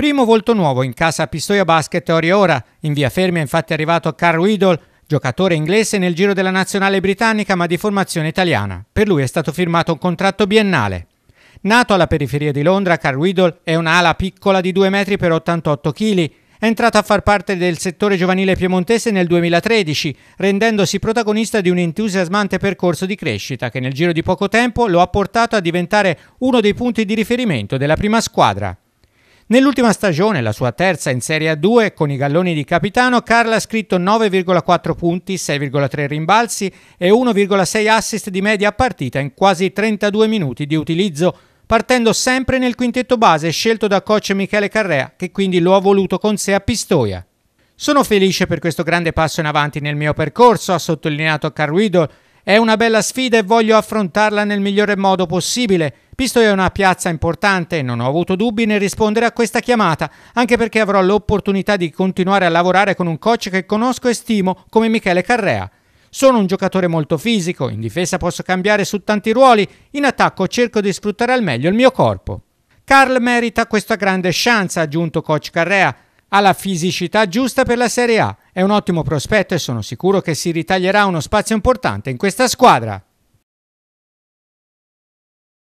Primo volto nuovo in casa Pistoia Basket Oriora. In via ferma è infatti arrivato Carl Weedle, giocatore inglese nel giro della nazionale britannica ma di formazione italiana. Per lui è stato firmato un contratto biennale. Nato alla periferia di Londra, Carl Weedle è un'ala piccola di 2 metri per 88 kg. È entrato a far parte del settore giovanile piemontese nel 2013, rendendosi protagonista di un entusiasmante percorso di crescita che nel giro di poco tempo lo ha portato a diventare uno dei punti di riferimento della prima squadra. Nell'ultima stagione, la sua terza in Serie A2 con i galloni di capitano, Carla ha scritto 9,4 punti, 6,3 rimbalzi e 1,6 assist di media a partita in quasi 32 minuti di utilizzo, partendo sempre nel quintetto base scelto da coach Michele Carrea, che quindi lo ha voluto con sé a Pistoia. Sono felice per questo grande passo in avanti nel mio percorso, ha sottolineato Carl Carruido, è una bella sfida e voglio affrontarla nel migliore modo possibile, visto che è una piazza importante e non ho avuto dubbi nel rispondere a questa chiamata, anche perché avrò l'opportunità di continuare a lavorare con un coach che conosco e stimo come Michele Carrea. Sono un giocatore molto fisico, in difesa posso cambiare su tanti ruoli, in attacco cerco di sfruttare al meglio il mio corpo. Carl merita questa grande chance, ha aggiunto coach Carrea, ha la fisicità giusta per la Serie A, è un ottimo prospetto e sono sicuro che si ritaglierà uno spazio importante in questa squadra.